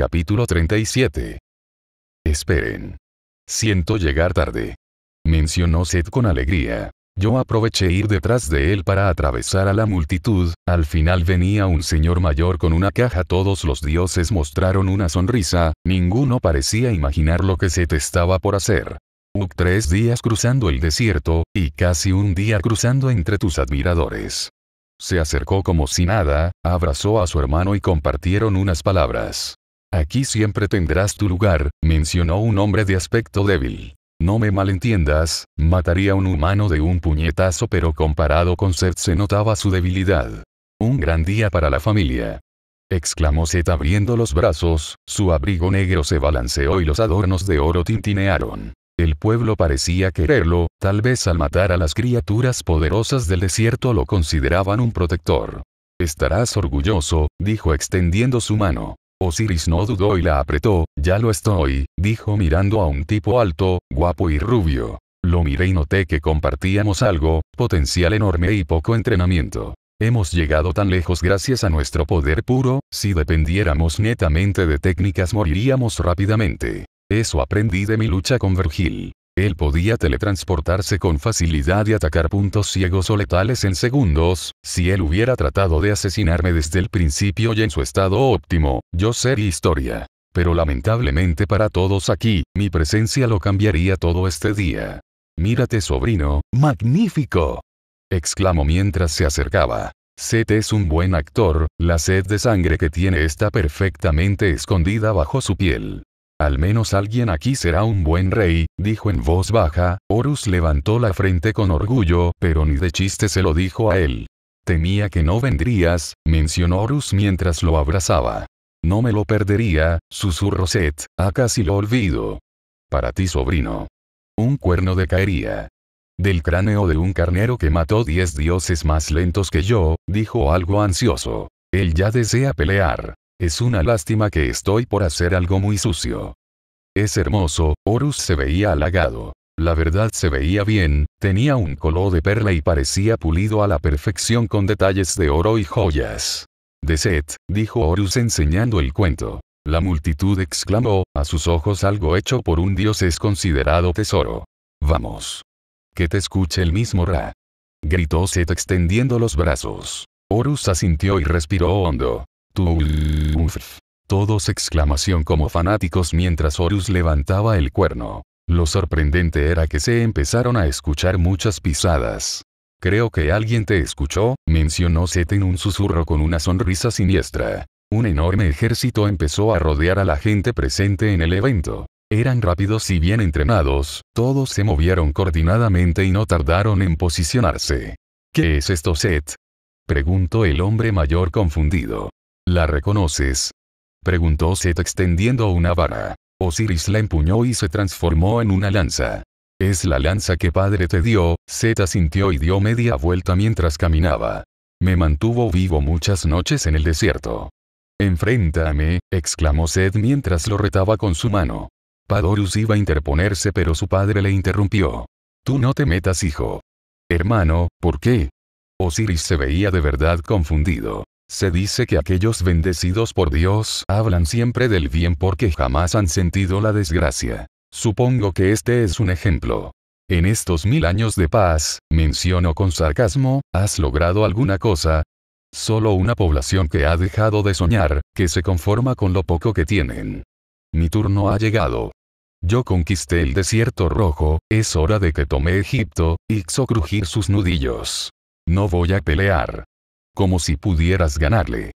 Capítulo 37. Esperen. Siento llegar tarde. Mencionó Seth con alegría. Yo aproveché ir detrás de él para atravesar a la multitud, al final venía un señor mayor con una caja. Todos los dioses mostraron una sonrisa, ninguno parecía imaginar lo que Seth estaba por hacer. Hubo tres días cruzando el desierto, y casi un día cruzando entre tus admiradores. Se acercó como si nada, abrazó a su hermano y compartieron unas palabras. Aquí siempre tendrás tu lugar, mencionó un hombre de aspecto débil. No me malentiendas, mataría a un humano de un puñetazo pero comparado con Seth se notaba su debilidad. Un gran día para la familia. Exclamó Seth abriendo los brazos, su abrigo negro se balanceó y los adornos de oro tintinearon. El pueblo parecía quererlo, tal vez al matar a las criaturas poderosas del desierto lo consideraban un protector. Estarás orgulloso, dijo extendiendo su mano. Osiris no dudó y la apretó, ya lo estoy, dijo mirando a un tipo alto, guapo y rubio. Lo miré y noté que compartíamos algo, potencial enorme y poco entrenamiento. Hemos llegado tan lejos gracias a nuestro poder puro, si dependiéramos netamente de técnicas moriríamos rápidamente. Eso aprendí de mi lucha con Virgil. Él podía teletransportarse con facilidad y atacar puntos ciegos o letales en segundos, si él hubiera tratado de asesinarme desde el principio y en su estado óptimo, yo sería historia. Pero lamentablemente para todos aquí, mi presencia lo cambiaría todo este día. Mírate sobrino, magnífico. exclamó mientras se acercaba. Seth es un buen actor, la sed de sangre que tiene está perfectamente escondida bajo su piel. Al menos alguien aquí será un buen rey, dijo en voz baja, Horus levantó la frente con orgullo, pero ni de chiste se lo dijo a él. Temía que no vendrías, mencionó Horus mientras lo abrazaba. No me lo perdería, susurró Set, a casi lo olvido. Para ti sobrino. Un cuerno de caería. Del cráneo de un carnero que mató diez dioses más lentos que yo, dijo algo ansioso. Él ya desea pelear. Es una lástima que estoy por hacer algo muy sucio. Es hermoso, Horus se veía halagado. La verdad se veía bien, tenía un color de perla y parecía pulido a la perfección con detalles de oro y joyas. De Set, dijo Horus enseñando el cuento. La multitud exclamó, a sus ojos algo hecho por un dios es considerado tesoro. Vamos. Que te escuche el mismo Ra. Gritó Set extendiendo los brazos. Horus asintió y respiró hondo. Todos exclamación como fanáticos mientras Horus levantaba el cuerno. Lo sorprendente era que se empezaron a escuchar muchas pisadas. Creo que alguien te escuchó, mencionó Set en un susurro con una sonrisa siniestra. Un enorme ejército empezó a rodear a la gente presente en el evento. Eran rápidos y bien entrenados, todos se movieron coordinadamente y no tardaron en posicionarse. ¿Qué es esto, Set? Preguntó el hombre mayor confundido. ¿La reconoces? Preguntó Set extendiendo una vara. Osiris la empuñó y se transformó en una lanza. Es la lanza que padre te dio, Set sintió y dio media vuelta mientras caminaba. Me mantuvo vivo muchas noches en el desierto. Enfréntame, exclamó Set mientras lo retaba con su mano. Padorus iba a interponerse pero su padre le interrumpió. Tú no te metas hijo. Hermano, ¿por qué? Osiris se veía de verdad confundido. Se dice que aquellos bendecidos por Dios hablan siempre del bien porque jamás han sentido la desgracia. Supongo que este es un ejemplo. En estos mil años de paz, menciono con sarcasmo, ¿has logrado alguna cosa? Solo una población que ha dejado de soñar, que se conforma con lo poco que tienen. Mi turno ha llegado. Yo conquisté el desierto rojo, es hora de que tome Egipto, y crujir sus nudillos. No voy a pelear como si pudieras ganarle.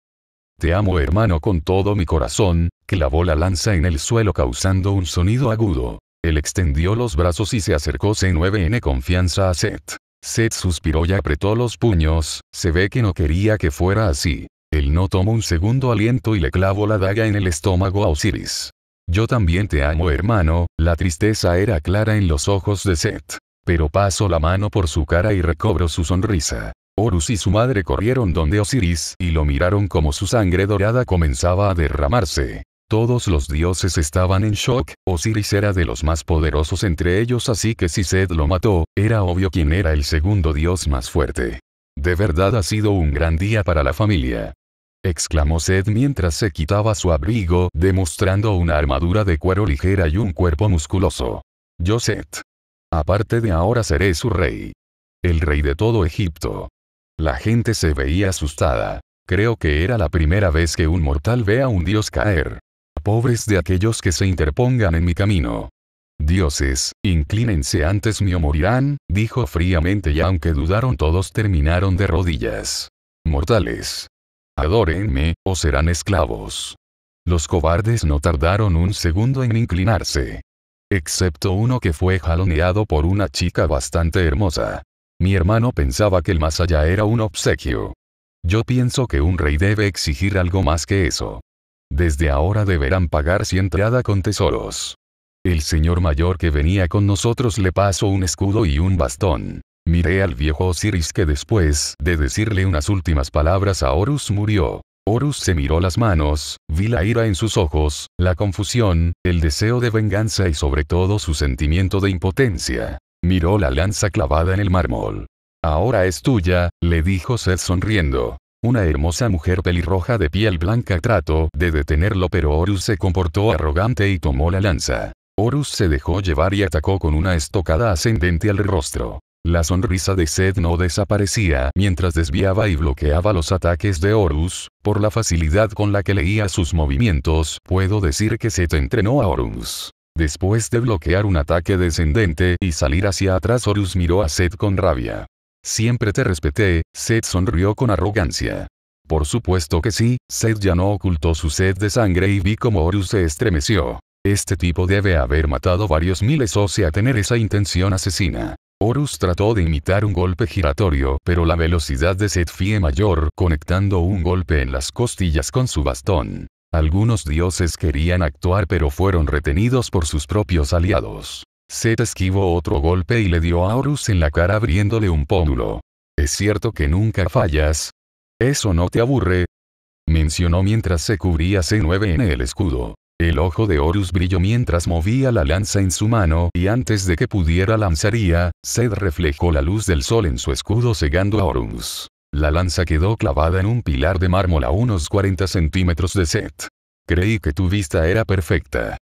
Te amo hermano con todo mi corazón, clavó la lanza en el suelo causando un sonido agudo. Él extendió los brazos y se acercó C9N confianza a Seth. Seth suspiró y apretó los puños, se ve que no quería que fuera así. Él no tomó un segundo aliento y le clavó la daga en el estómago a Osiris. Yo también te amo hermano, la tristeza era clara en los ojos de Seth. Pero pasó la mano por su cara y recobró su sonrisa. Horus y su madre corrieron donde Osiris y lo miraron como su sangre dorada comenzaba a derramarse. Todos los dioses estaban en shock, Osiris era de los más poderosos entre ellos así que si Sed lo mató, era obvio quién era el segundo dios más fuerte. De verdad ha sido un gran día para la familia. Exclamó Sed mientras se quitaba su abrigo, demostrando una armadura de cuero ligera y un cuerpo musculoso. Yo Sed. Aparte de ahora seré su rey. El rey de todo Egipto. La gente se veía asustada. Creo que era la primera vez que un mortal ve a un dios caer. Pobres de aquellos que se interpongan en mi camino. Dioses, inclínense antes mío morirán, dijo fríamente y aunque dudaron todos terminaron de rodillas. Mortales. Adórenme, o serán esclavos. Los cobardes no tardaron un segundo en inclinarse. Excepto uno que fue jaloneado por una chica bastante hermosa. Mi hermano pensaba que el más allá era un obsequio. Yo pienso que un rey debe exigir algo más que eso. Desde ahora deberán pagar si entrada con tesoros. El señor mayor que venía con nosotros le pasó un escudo y un bastón. Miré al viejo Osiris que después de decirle unas últimas palabras a Horus murió. Horus se miró las manos, vi la ira en sus ojos, la confusión, el deseo de venganza y sobre todo su sentimiento de impotencia. Miró la lanza clavada en el mármol. Ahora es tuya, le dijo Seth sonriendo. Una hermosa mujer pelirroja de piel blanca trató de detenerlo pero Horus se comportó arrogante y tomó la lanza. Horus se dejó llevar y atacó con una estocada ascendente al rostro. La sonrisa de Seth no desaparecía mientras desviaba y bloqueaba los ataques de Horus, por la facilidad con la que leía sus movimientos, puedo decir que Seth entrenó a Horus. Después de bloquear un ataque descendente y salir hacia atrás Horus miró a Seth con rabia. Siempre te respeté, Seth sonrió con arrogancia. Por supuesto que sí, Seth ya no ocultó su sed de sangre y vi como Horus se estremeció. Este tipo debe haber matado varios miles o sea tener esa intención asesina. Horus trató de imitar un golpe giratorio, pero la velocidad de Seth fue mayor, conectando un golpe en las costillas con su bastón. Algunos dioses querían actuar pero fueron retenidos por sus propios aliados. Set esquivó otro golpe y le dio a Horus en la cara abriéndole un pómulo. ¿Es cierto que nunca fallas? ¿Eso no te aburre? Mencionó mientras se cubría C9 en el escudo. El ojo de Horus brilló mientras movía la lanza en su mano y antes de que pudiera lanzaría, Zed reflejó la luz del sol en su escudo cegando a Horus. La lanza quedó clavada en un pilar de mármol a unos 40 centímetros de Set. Creí que tu vista era perfecta.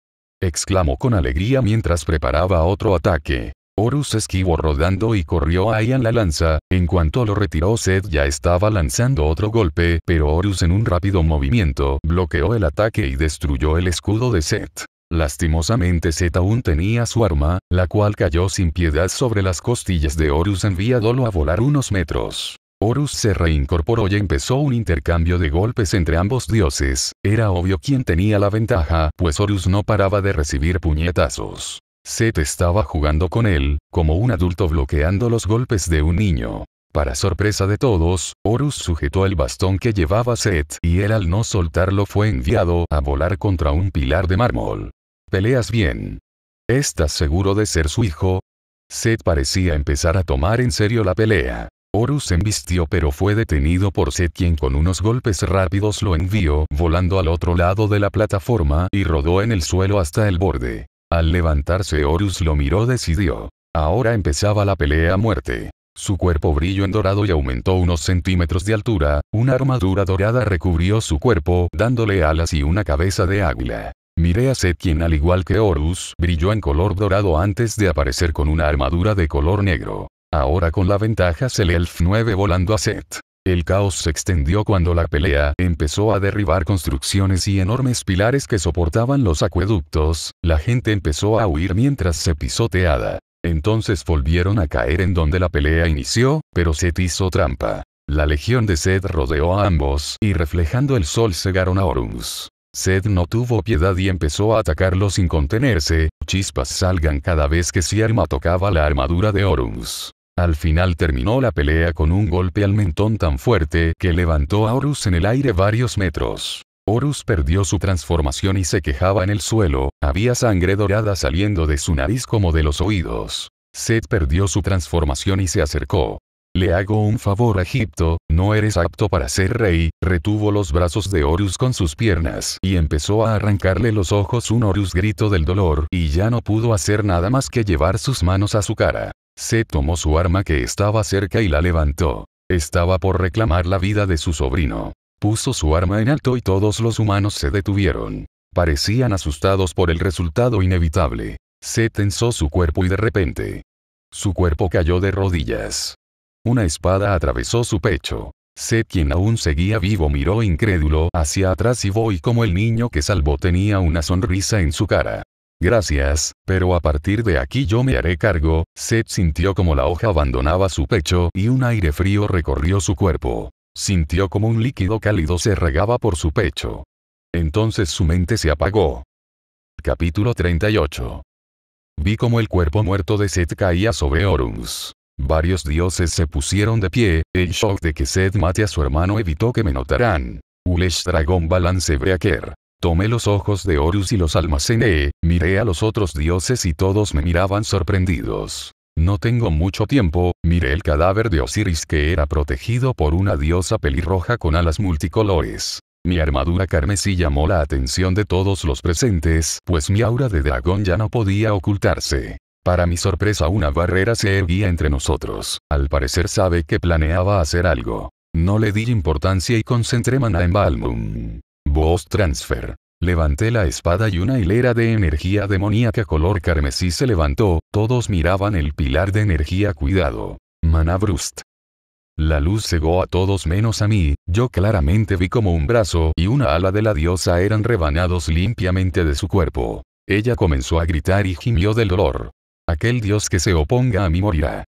Exclamó con alegría mientras preparaba otro ataque. Horus esquivó rodando y corrió a en la lanza, en cuanto lo retiró Seth ya estaba lanzando otro golpe, pero Horus en un rápido movimiento bloqueó el ataque y destruyó el escudo de Set. Lastimosamente Set aún tenía su arma, la cual cayó sin piedad sobre las costillas de Horus enviándolo a volar unos metros. Horus se reincorporó y empezó un intercambio de golpes entre ambos dioses, era obvio quién tenía la ventaja, pues Horus no paraba de recibir puñetazos. Set estaba jugando con él, como un adulto bloqueando los golpes de un niño. Para sorpresa de todos, Horus sujetó el bastón que llevaba Set y él al no soltarlo fue enviado a volar contra un pilar de mármol. Peleas bien. ¿Estás seguro de ser su hijo? Set parecía empezar a tomar en serio la pelea. Horus embistió pero fue detenido por Set quien con unos golpes rápidos lo envió volando al otro lado de la plataforma y rodó en el suelo hasta el borde. Al levantarse Horus lo miró decidió. Ahora empezaba la pelea a muerte. Su cuerpo brilló en dorado y aumentó unos centímetros de altura, una armadura dorada recubrió su cuerpo dándole alas y una cabeza de águila. Miré a Set quien al igual que Horus brilló en color dorado antes de aparecer con una armadura de color negro. Ahora con la ventaja Elf 9 volando a Set. El caos se extendió cuando la pelea empezó a derribar construcciones y enormes pilares que soportaban los acueductos, la gente empezó a huir mientras se pisoteada. Entonces volvieron a caer en donde la pelea inició, pero Set hizo trampa. La legión de Sed rodeó a ambos y reflejando el sol cegaron a Horus. Sed no tuvo piedad y empezó a atacarlo sin contenerse, chispas salgan cada vez que Sierma tocaba la armadura de Horus. Al final terminó la pelea con un golpe al mentón tan fuerte que levantó a Horus en el aire varios metros. Horus perdió su transformación y se quejaba en el suelo, había sangre dorada saliendo de su nariz como de los oídos. Set perdió su transformación y se acercó. Le hago un favor a Egipto, no eres apto para ser rey, retuvo los brazos de Horus con sus piernas y empezó a arrancarle los ojos un Horus grito del dolor y ya no pudo hacer nada más que llevar sus manos a su cara. Se tomó su arma que estaba cerca y la levantó. Estaba por reclamar la vida de su sobrino. Puso su arma en alto y todos los humanos se detuvieron. Parecían asustados por el resultado inevitable. Se tensó su cuerpo y de repente. Su cuerpo cayó de rodillas. Una espada atravesó su pecho. Set, quien aún seguía vivo miró incrédulo hacia atrás y voy como el niño que salvó tenía una sonrisa en su cara. Gracias, pero a partir de aquí yo me haré cargo, Seth sintió como la hoja abandonaba su pecho y un aire frío recorrió su cuerpo. Sintió como un líquido cálido se regaba por su pecho. Entonces su mente se apagó. Capítulo 38. Vi como el cuerpo muerto de Seth caía sobre Horus. Varios dioses se pusieron de pie, el shock de que Seth mate a su hermano evitó que me notaran. Ulesh Dragon Balance Breaker. Tomé los ojos de Horus y los almacené, miré a los otros dioses y todos me miraban sorprendidos. No tengo mucho tiempo, miré el cadáver de Osiris que era protegido por una diosa pelirroja con alas multicolores. Mi armadura carmesí llamó la atención de todos los presentes, pues mi aura de dragón ya no podía ocultarse. Para mi sorpresa una barrera se erguía entre nosotros, al parecer sabe que planeaba hacer algo. No le di importancia y concentré mana en Balmum. Ghost Transfer. Levanté la espada y una hilera de energía demoníaca color carmesí se levantó, todos miraban el pilar de energía cuidado. Mana La luz cegó a todos menos a mí, yo claramente vi como un brazo y una ala de la diosa eran rebanados limpiamente de su cuerpo. Ella comenzó a gritar y gimió del dolor. Aquel dios que se oponga a mí morirá.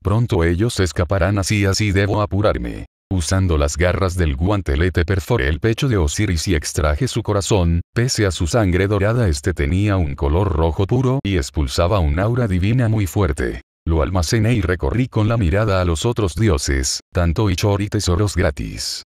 Pronto ellos escaparán así así debo apurarme. Usando las garras del guantelete perforé el pecho de Osiris y extraje su corazón, pese a su sangre dorada este tenía un color rojo puro y expulsaba un aura divina muy fuerte. Lo almacené y recorrí con la mirada a los otros dioses, tanto Ichor y tesoros gratis.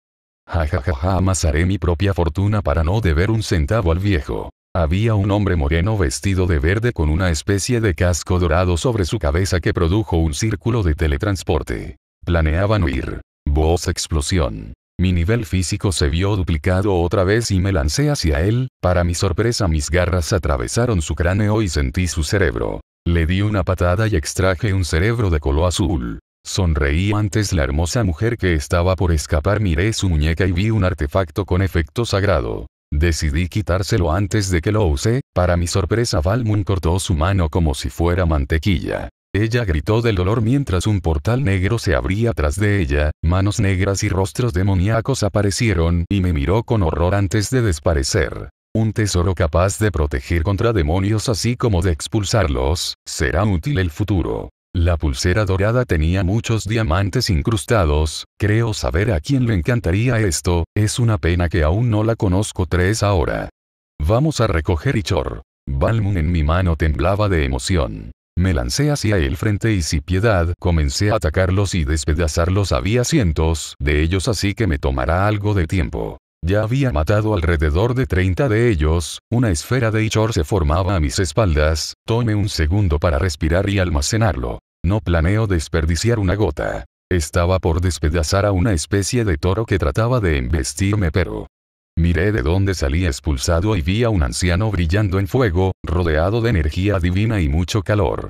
Jajajaja ja, ja, ja, amasaré mi propia fortuna para no deber un centavo al viejo. Había un hombre moreno vestido de verde con una especie de casco dorado sobre su cabeza que produjo un círculo de teletransporte. Planeaban huir voz explosión. Mi nivel físico se vio duplicado otra vez y me lancé hacia él, para mi sorpresa mis garras atravesaron su cráneo y sentí su cerebro. Le di una patada y extraje un cerebro de color azul. Sonreí antes la hermosa mujer que estaba por escapar miré su muñeca y vi un artefacto con efecto sagrado. Decidí quitárselo antes de que lo usé. para mi sorpresa Valmun cortó su mano como si fuera mantequilla. Ella gritó del dolor mientras un portal negro se abría tras de ella, manos negras y rostros demoníacos aparecieron y me miró con horror antes de desaparecer. Un tesoro capaz de proteger contra demonios así como de expulsarlos, será útil el futuro. La pulsera dorada tenía muchos diamantes incrustados, creo saber a quién le encantaría esto, es una pena que aún no la conozco tres ahora. Vamos a recoger Ichor. Balmun en mi mano temblaba de emoción. Me lancé hacia el frente y sin piedad comencé a atacarlos y despedazarlos. Había cientos de ellos así que me tomará algo de tiempo. Ya había matado alrededor de 30 de ellos, una esfera de Ichor se formaba a mis espaldas, tome un segundo para respirar y almacenarlo. No planeo desperdiciar una gota. Estaba por despedazar a una especie de toro que trataba de embestirme pero, Miré de dónde salí expulsado y vi a un anciano brillando en fuego, rodeado de energía divina y mucho calor.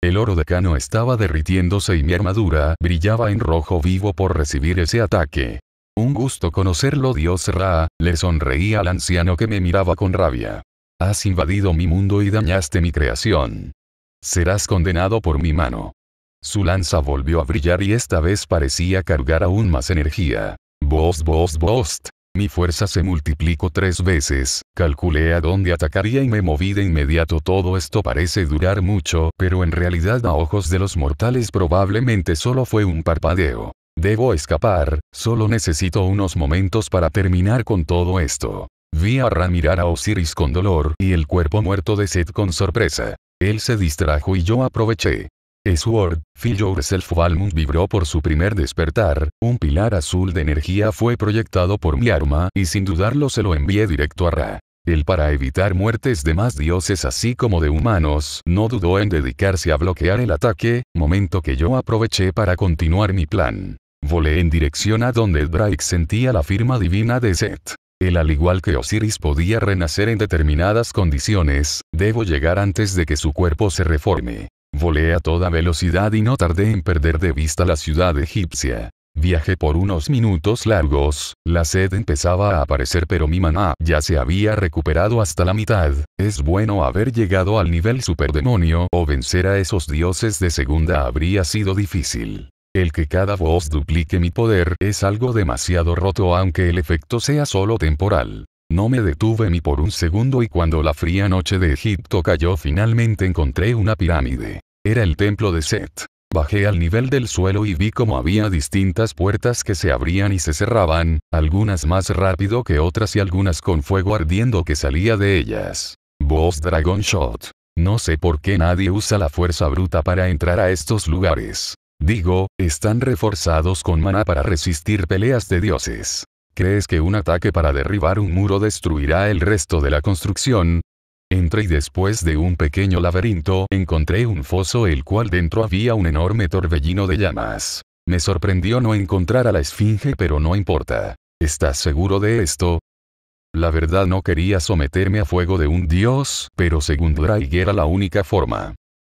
El oro de Cano estaba derritiéndose y mi armadura brillaba en rojo vivo por recibir ese ataque. Un gusto conocerlo Dios Ra, le sonreí al anciano que me miraba con rabia. Has invadido mi mundo y dañaste mi creación. Serás condenado por mi mano. Su lanza volvió a brillar y esta vez parecía cargar aún más energía. Bost, bost, bost. Mi fuerza se multiplicó tres veces, calculé a dónde atacaría y me moví de inmediato. Todo esto parece durar mucho, pero en realidad a ojos de los mortales probablemente solo fue un parpadeo. Debo escapar, solo necesito unos momentos para terminar con todo esto. Vi a Ra mirar a Osiris con dolor y el cuerpo muerto de Seth con sorpresa. Él se distrajo y yo aproveché. Sword, Feel Yourself Valmund vibró por su primer despertar, un pilar azul de energía fue proyectado por mi arma y sin dudarlo se lo envié directo a Ra. Él para evitar muertes de más dioses así como de humanos, no dudó en dedicarse a bloquear el ataque, momento que yo aproveché para continuar mi plan. Volé en dirección a donde Drake sentía la firma divina de Set. Él al igual que Osiris podía renacer en determinadas condiciones, debo llegar antes de que su cuerpo se reforme. Volé a toda velocidad y no tardé en perder de vista la ciudad egipcia. Viajé por unos minutos largos, la sed empezaba a aparecer pero mi maná ya se había recuperado hasta la mitad. Es bueno haber llegado al nivel superdemonio o vencer a esos dioses de segunda habría sido difícil. El que cada voz duplique mi poder es algo demasiado roto aunque el efecto sea solo temporal. No me detuve ni por un segundo y cuando la fría noche de Egipto cayó finalmente encontré una pirámide. Era el templo de Set. Bajé al nivel del suelo y vi como había distintas puertas que se abrían y se cerraban, algunas más rápido que otras y algunas con fuego ardiendo que salía de ellas. Boss Dragon Shot. No sé por qué nadie usa la fuerza bruta para entrar a estos lugares. Digo, están reforzados con mana para resistir peleas de dioses. ¿Crees que un ataque para derribar un muro destruirá el resto de la construcción? Entré y después de un pequeño laberinto encontré un foso el cual dentro había un enorme torbellino de llamas. Me sorprendió no encontrar a la esfinge pero no importa. ¿Estás seguro de esto? La verdad no quería someterme a fuego de un dios, pero según Draig era la única forma.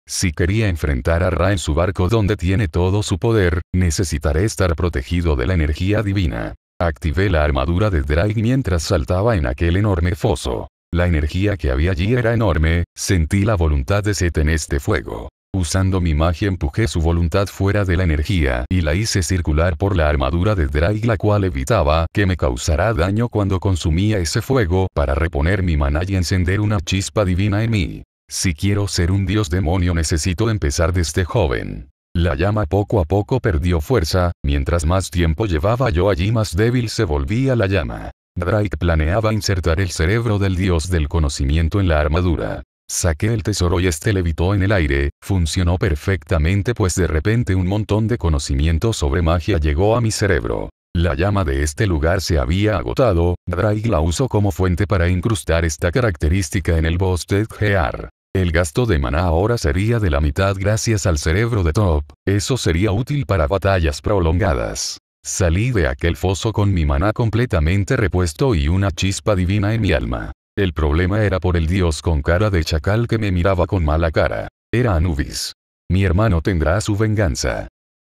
Si quería enfrentar a Ra en su barco donde tiene todo su poder, necesitaré estar protegido de la energía divina. Activé la armadura de Drake mientras saltaba en aquel enorme foso. La energía que había allí era enorme, sentí la voluntad de Set en este fuego. Usando mi magia empujé su voluntad fuera de la energía y la hice circular por la armadura de Drake la cual evitaba que me causara daño cuando consumía ese fuego para reponer mi mana y encender una chispa divina en mí. Si quiero ser un dios demonio necesito empezar desde joven. La llama poco a poco perdió fuerza, mientras más tiempo llevaba yo allí más débil se volvía la llama. Drake planeaba insertar el cerebro del dios del conocimiento en la armadura. Saqué el tesoro y este levitó en el aire, funcionó perfectamente pues de repente un montón de conocimiento sobre magia llegó a mi cerebro. La llama de este lugar se había agotado, Drake la usó como fuente para incrustar esta característica en el Bosted Gear. El gasto de maná ahora sería de la mitad gracias al cerebro de Top, eso sería útil para batallas prolongadas. Salí de aquel foso con mi maná completamente repuesto y una chispa divina en mi alma. El problema era por el dios con cara de chacal que me miraba con mala cara. Era Anubis. Mi hermano tendrá su venganza.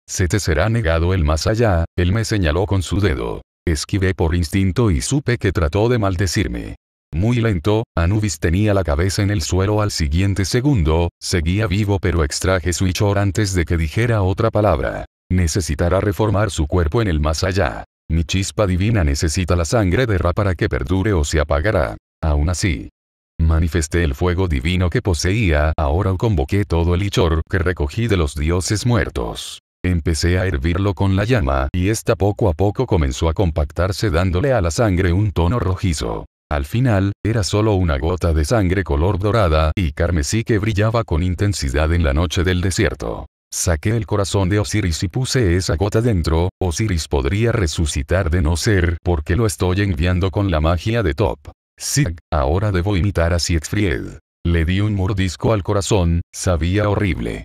Se te será negado el más allá, él me señaló con su dedo. Esquivé por instinto y supe que trató de maldecirme. Muy lento, Anubis tenía la cabeza en el suelo al siguiente segundo, seguía vivo pero extraje su Ichor antes de que dijera otra palabra. Necesitará reformar su cuerpo en el más allá. Mi chispa divina necesita la sangre de Ra para que perdure o se apagará. Aún así, manifesté el fuego divino que poseía, ahora convoqué todo el Ichor que recogí de los dioses muertos. Empecé a hervirlo con la llama, y esta poco a poco comenzó a compactarse dándole a la sangre un tono rojizo. Al final, era solo una gota de sangre color dorada y carmesí que brillaba con intensidad en la noche del desierto. Saqué el corazón de Osiris y puse esa gota dentro, Osiris podría resucitar de no ser porque lo estoy enviando con la magia de Top. Sig, ahora debo imitar a Siegfried. Le di un mordisco al corazón, sabía horrible.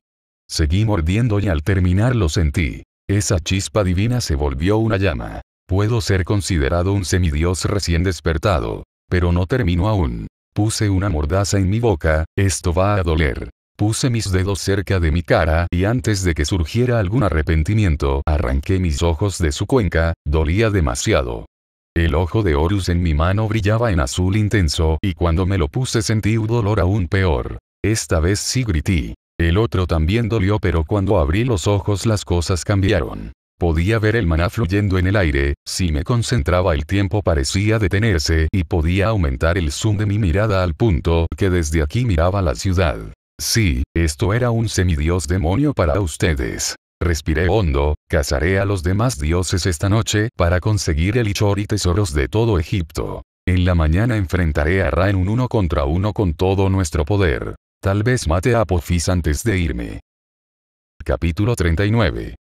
Seguí mordiendo y al terminar lo sentí. Esa chispa divina se volvió una llama. Puedo ser considerado un semidios recién despertado. Pero no terminó aún. Puse una mordaza en mi boca, esto va a doler. Puse mis dedos cerca de mi cara y antes de que surgiera algún arrepentimiento, arranqué mis ojos de su cuenca, dolía demasiado. El ojo de Horus en mi mano brillaba en azul intenso y cuando me lo puse sentí un dolor aún peor. Esta vez sí grité. El otro también dolió pero cuando abrí los ojos las cosas cambiaron. Podía ver el maná fluyendo en el aire, si me concentraba el tiempo parecía detenerse y podía aumentar el zoom de mi mirada al punto que desde aquí miraba la ciudad. Sí, esto era un semidios demonio para ustedes. Respiré hondo, cazaré a los demás dioses esta noche para conseguir el Ichor y tesoros de todo Egipto. En la mañana enfrentaré a Ra en un uno contra uno con todo nuestro poder. Tal vez mate a Apophis antes de irme. Capítulo 39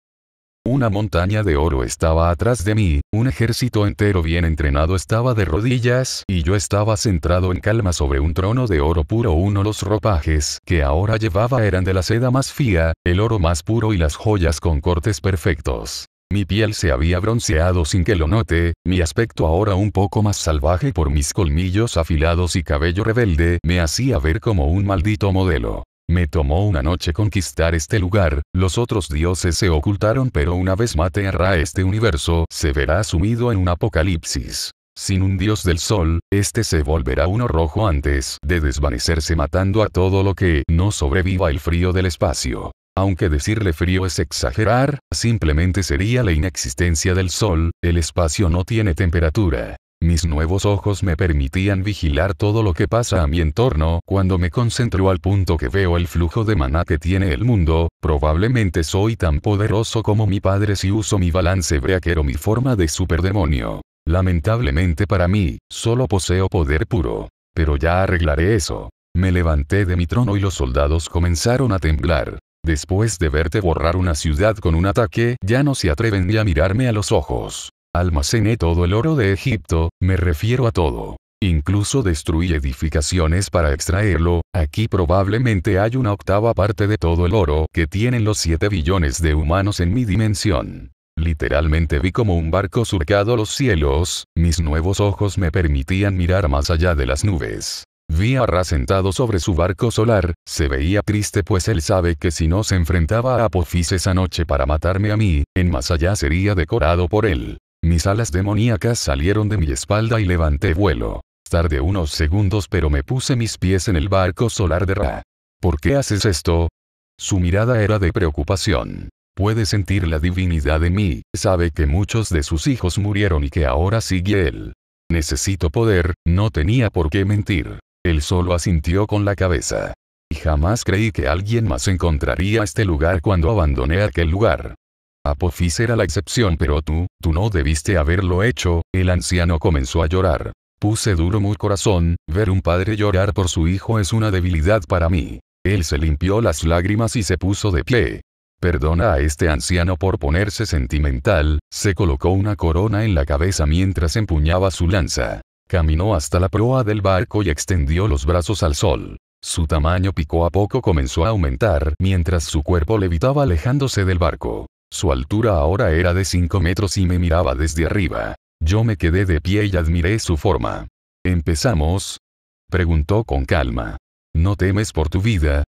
una montaña de oro estaba atrás de mí, un ejército entero bien entrenado estaba de rodillas, y yo estaba centrado en calma sobre un trono de oro puro. Uno los ropajes que ahora llevaba eran de la seda más fía, el oro más puro y las joyas con cortes perfectos. Mi piel se había bronceado sin que lo note, mi aspecto ahora un poco más salvaje por mis colmillos afilados y cabello rebelde me hacía ver como un maldito modelo. Me tomó una noche conquistar este lugar, los otros dioses se ocultaron pero una vez mateará este universo se verá sumido en un apocalipsis. Sin un dios del sol, este se volverá uno rojo antes de desvanecerse matando a todo lo que no sobreviva el frío del espacio. Aunque decirle frío es exagerar, simplemente sería la inexistencia del sol, el espacio no tiene temperatura. Mis nuevos ojos me permitían vigilar todo lo que pasa a mi entorno cuando me concentro al punto que veo el flujo de maná que tiene el mundo, probablemente soy tan poderoso como mi padre si uso mi balance que o mi forma de superdemonio. Lamentablemente para mí, solo poseo poder puro. Pero ya arreglaré eso. Me levanté de mi trono y los soldados comenzaron a temblar. Después de verte borrar una ciudad con un ataque, ya no se atreven ni a mirarme a los ojos. Almacené todo el oro de Egipto, me refiero a todo. Incluso destruí edificaciones para extraerlo, aquí probablemente hay una octava parte de todo el oro que tienen los 7 billones de humanos en mi dimensión. Literalmente vi como un barco surcado los cielos, mis nuevos ojos me permitían mirar más allá de las nubes. Vi a Ra sentado sobre su barco solar, se veía triste pues él sabe que si no se enfrentaba a Apofis esa noche para matarme a mí, en más allá sería decorado por él. Mis alas demoníacas salieron de mi espalda y levanté vuelo. Tardé unos segundos pero me puse mis pies en el barco solar de Ra. ¿Por qué haces esto? Su mirada era de preocupación. Puede sentir la divinidad en mí, sabe que muchos de sus hijos murieron y que ahora sigue él. Necesito poder, no tenía por qué mentir. Él solo asintió con la cabeza. Y jamás creí que alguien más encontraría este lugar cuando abandoné aquel lugar. Apophis era la excepción pero tú, tú no debiste haberlo hecho, el anciano comenzó a llorar. Puse duro mi corazón, ver un padre llorar por su hijo es una debilidad para mí. Él se limpió las lágrimas y se puso de pie. Perdona a este anciano por ponerse sentimental, se colocó una corona en la cabeza mientras empuñaba su lanza. Caminó hasta la proa del barco y extendió los brazos al sol. Su tamaño picó a poco comenzó a aumentar mientras su cuerpo levitaba alejándose del barco. Su altura ahora era de 5 metros y me miraba desde arriba. Yo me quedé de pie y admiré su forma. ¿Empezamos? Preguntó con calma. ¿No temes por tu vida?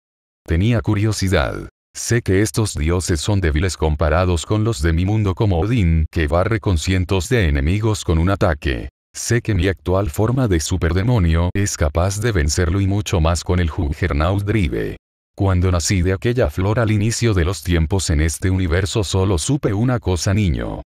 Tenía curiosidad. Sé que estos dioses son débiles comparados con los de mi mundo como Odín, que barre con cientos de enemigos con un ataque. Sé que mi actual forma de superdemonio es capaz de vencerlo y mucho más con el Juggernaut Drive. Cuando nací de aquella flor al inicio de los tiempos en este universo solo supe una cosa niño.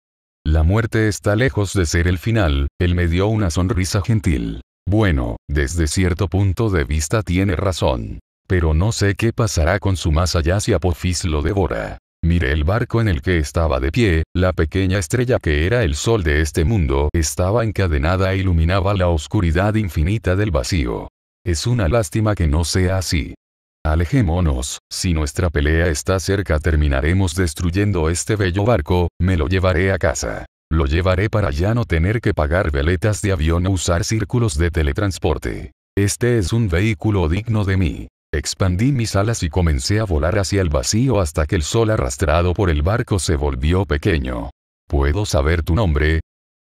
La muerte está lejos de ser el final, él me dio una sonrisa gentil. Bueno, desde cierto punto de vista tiene razón. Pero no sé qué pasará con su más allá si Apophis lo devora. Miré el barco en el que estaba de pie, la pequeña estrella que era el sol de este mundo estaba encadenada e iluminaba la oscuridad infinita del vacío. Es una lástima que no sea así. Alejémonos, si nuestra pelea está cerca terminaremos destruyendo este bello barco, me lo llevaré a casa. Lo llevaré para ya no tener que pagar veletas de avión o usar círculos de teletransporte. Este es un vehículo digno de mí. Expandí mis alas y comencé a volar hacia el vacío hasta que el sol arrastrado por el barco se volvió pequeño. ¿Puedo saber tu nombre?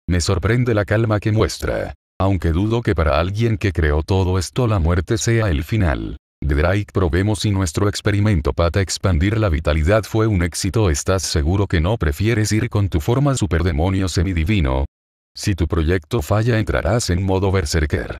Me sorprende la calma que muestra. Aunque dudo que para alguien que creó todo esto la muerte sea el final. Drake probemos si nuestro experimento para expandir la vitalidad fue un éxito. ¿Estás seguro que no prefieres ir con tu forma superdemonio semidivino? Si tu proyecto falla entrarás en modo berserker.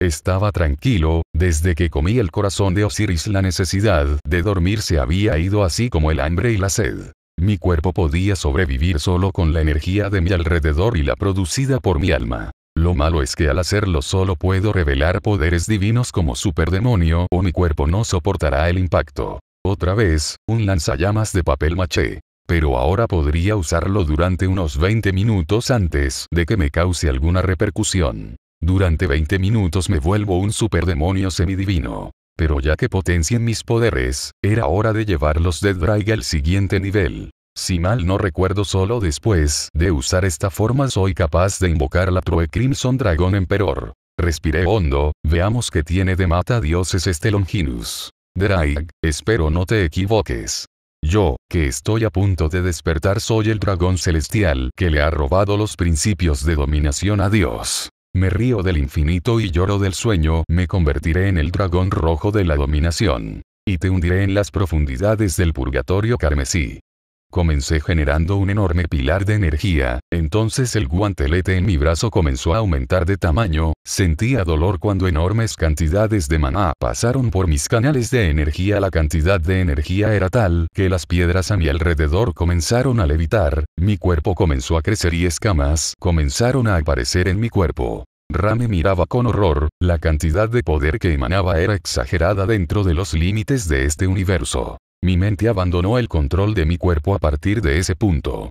Estaba tranquilo, desde que comí el corazón de Osiris la necesidad de dormir se había ido así como el hambre y la sed. Mi cuerpo podía sobrevivir solo con la energía de mi alrededor y la producida por mi alma. Lo malo es que al hacerlo solo puedo revelar poderes divinos como superdemonio o mi cuerpo no soportará el impacto. Otra vez, un lanzallamas de papel maché. Pero ahora podría usarlo durante unos 20 minutos antes de que me cause alguna repercusión. Durante 20 minutos me vuelvo un superdemonio semidivino. Pero ya que potencien mis poderes, era hora de llevarlos de drag al siguiente nivel. Si mal no recuerdo solo después de usar esta forma soy capaz de invocar la True Crimson dragón Emperor. Respiré hondo, veamos qué tiene de mata dioses este Longinus. Drag, espero no te equivoques. Yo, que estoy a punto de despertar soy el dragón celestial que le ha robado los principios de dominación a Dios. Me río del infinito y lloro del sueño, me convertiré en el dragón rojo de la dominación. Y te hundiré en las profundidades del purgatorio carmesí. Comencé generando un enorme pilar de energía, entonces el guantelete en mi brazo comenzó a aumentar de tamaño, sentía dolor cuando enormes cantidades de maná pasaron por mis canales de energía. La cantidad de energía era tal que las piedras a mi alrededor comenzaron a levitar, mi cuerpo comenzó a crecer y escamas comenzaron a aparecer en mi cuerpo. Rame miraba con horror, la cantidad de poder que emanaba era exagerada dentro de los límites de este universo. Mi mente abandonó el control de mi cuerpo a partir de ese punto.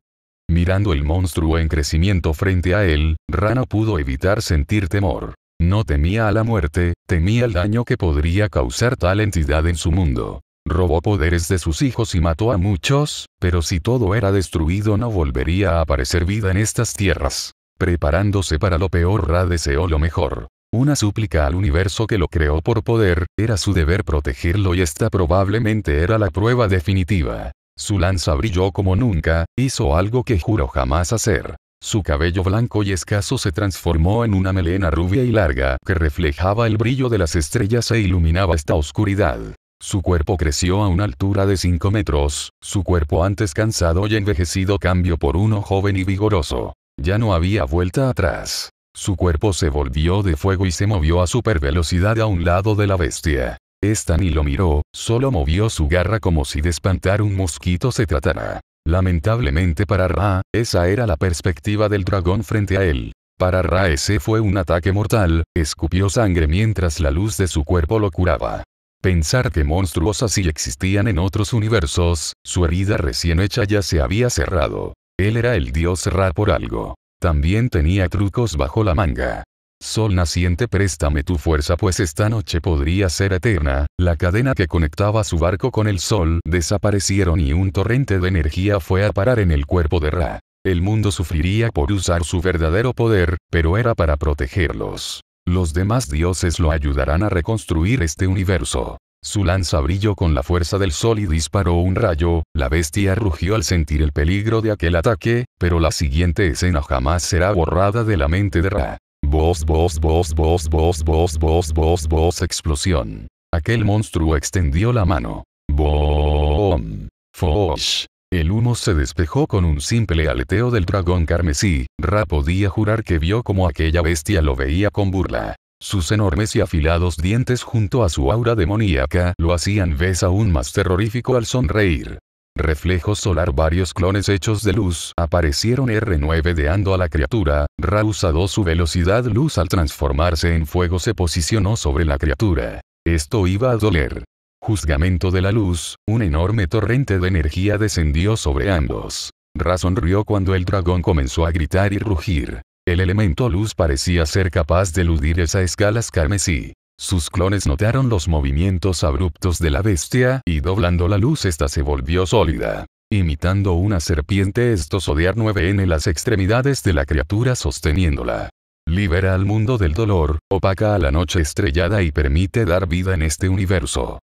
Mirando el monstruo en crecimiento frente a él, Rana pudo evitar sentir temor. No temía a la muerte, temía el daño que podría causar tal entidad en su mundo. Robó poderes de sus hijos y mató a muchos, pero si todo era destruido no volvería a aparecer vida en estas tierras. Preparándose para lo peor Ra deseó lo mejor una súplica al universo que lo creó por poder, era su deber protegerlo y esta probablemente era la prueba definitiva. Su lanza brilló como nunca, hizo algo que juró jamás hacer. Su cabello blanco y escaso se transformó en una melena rubia y larga que reflejaba el brillo de las estrellas e iluminaba esta oscuridad. Su cuerpo creció a una altura de 5 metros, su cuerpo antes cansado y envejecido cambió por uno joven y vigoroso. Ya no había vuelta atrás. Su cuerpo se volvió de fuego y se movió a velocidad a un lado de la bestia. Esta ni lo miró, solo movió su garra como si de espantar un mosquito se tratara. Lamentablemente para Ra, esa era la perspectiva del dragón frente a él. Para Ra ese fue un ataque mortal, escupió sangre mientras la luz de su cuerpo lo curaba. Pensar que monstruos así existían en otros universos, su herida recién hecha ya se había cerrado. Él era el dios Ra por algo. También tenía trucos bajo la manga. Sol naciente préstame tu fuerza pues esta noche podría ser eterna, la cadena que conectaba su barco con el sol desaparecieron y un torrente de energía fue a parar en el cuerpo de Ra. El mundo sufriría por usar su verdadero poder, pero era para protegerlos. Los demás dioses lo ayudarán a reconstruir este universo. Su lanza brilló con la fuerza del sol y disparó un rayo, la bestia rugió al sentir el peligro de aquel ataque, pero la siguiente escena jamás será borrada de la mente de Ra. Boss, boss, boss, boss, boss, boss, boss, boss, boss, explosión. Aquel monstruo extendió la mano. Boom. Fosh. El humo se despejó con un simple aleteo del dragón carmesí. Ra podía jurar que vio como aquella bestia lo veía con burla. Sus enormes y afilados dientes junto a su aura demoníaca lo hacían vez aún más terrorífico al sonreír. Reflejo solar Varios clones hechos de luz aparecieron R9 deando a la criatura, Ra usado su velocidad luz al transformarse en fuego se posicionó sobre la criatura. Esto iba a doler. Juzgamento de la luz, un enorme torrente de energía descendió sobre ambos. Ra sonrió cuando el dragón comenzó a gritar y rugir. El elemento luz parecía ser capaz de eludir esa escala carmesí. Sus clones notaron los movimientos abruptos de la bestia, y doblando la luz ésta se volvió sólida. Imitando una serpiente estos odiar 9N las extremidades de la criatura sosteniéndola. Libera al mundo del dolor, opaca a la noche estrellada y permite dar vida en este universo.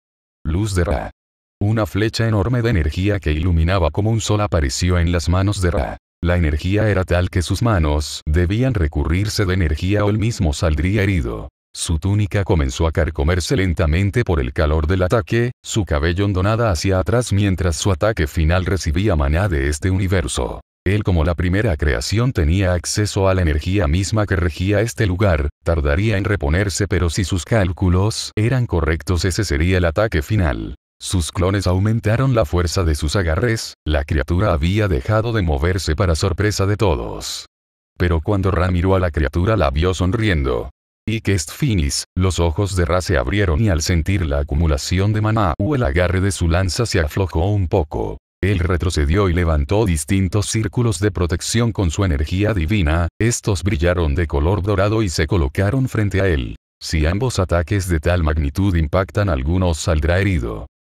Luz de Ra. Una flecha enorme de energía que iluminaba como un sol apareció en las manos de Ra. La energía era tal que sus manos debían recurrirse de energía o él mismo saldría herido. Su túnica comenzó a carcomerse lentamente por el calor del ataque, su cabello ondonada hacia atrás mientras su ataque final recibía maná de este universo. Él como la primera creación tenía acceso a la energía misma que regía este lugar, tardaría en reponerse pero si sus cálculos eran correctos ese sería el ataque final. Sus clones aumentaron la fuerza de sus agarres, la criatura había dejado de moverse para sorpresa de todos. Pero cuando Ra miró a la criatura la vio sonriendo. Y que finis, los ojos de Ra se abrieron y al sentir la acumulación de maná o el agarre de su lanza se aflojó un poco. Él retrocedió y levantó distintos círculos de protección con su energía divina, estos brillaron de color dorado y se colocaron frente a él. Si ambos ataques de tal magnitud impactan alguno saldrá herido.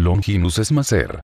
Longinus esmacer.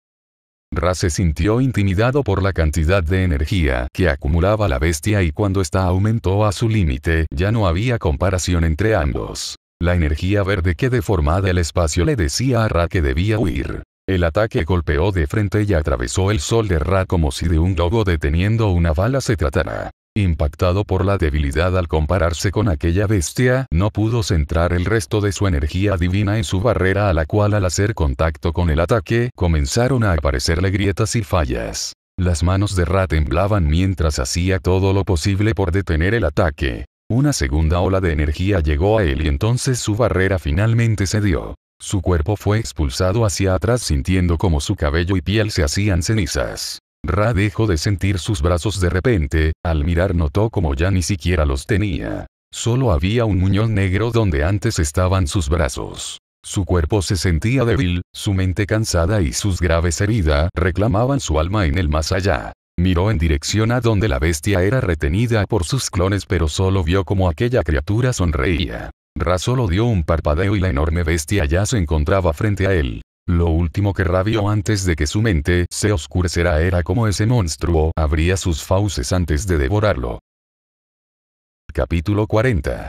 Ra se sintió intimidado por la cantidad de energía que acumulaba la bestia y cuando ésta aumentó a su límite, ya no había comparación entre ambos. La energía verde que deformaba el espacio le decía a Ra que debía huir. El ataque golpeó de frente y atravesó el sol de Ra como si de un globo deteniendo una bala se tratara. Impactado por la debilidad al compararse con aquella bestia, no pudo centrar el resto de su energía divina en su barrera a la cual al hacer contacto con el ataque, comenzaron a aparecerle grietas y fallas. Las manos de Ra temblaban mientras hacía todo lo posible por detener el ataque. Una segunda ola de energía llegó a él y entonces su barrera finalmente cedió. Su cuerpo fue expulsado hacia atrás sintiendo como su cabello y piel se hacían cenizas. Ra dejó de sentir sus brazos de repente, al mirar notó como ya ni siquiera los tenía. Solo había un muñón negro donde antes estaban sus brazos. Su cuerpo se sentía débil, su mente cansada y sus graves heridas reclamaban su alma en el más allá. Miró en dirección a donde la bestia era retenida por sus clones pero solo vio como aquella criatura sonreía. Ra solo dio un parpadeo y la enorme bestia ya se encontraba frente a él. Lo último que rabió antes de que su mente se oscureciera era cómo ese monstruo abría sus fauces antes de devorarlo. Capítulo 40.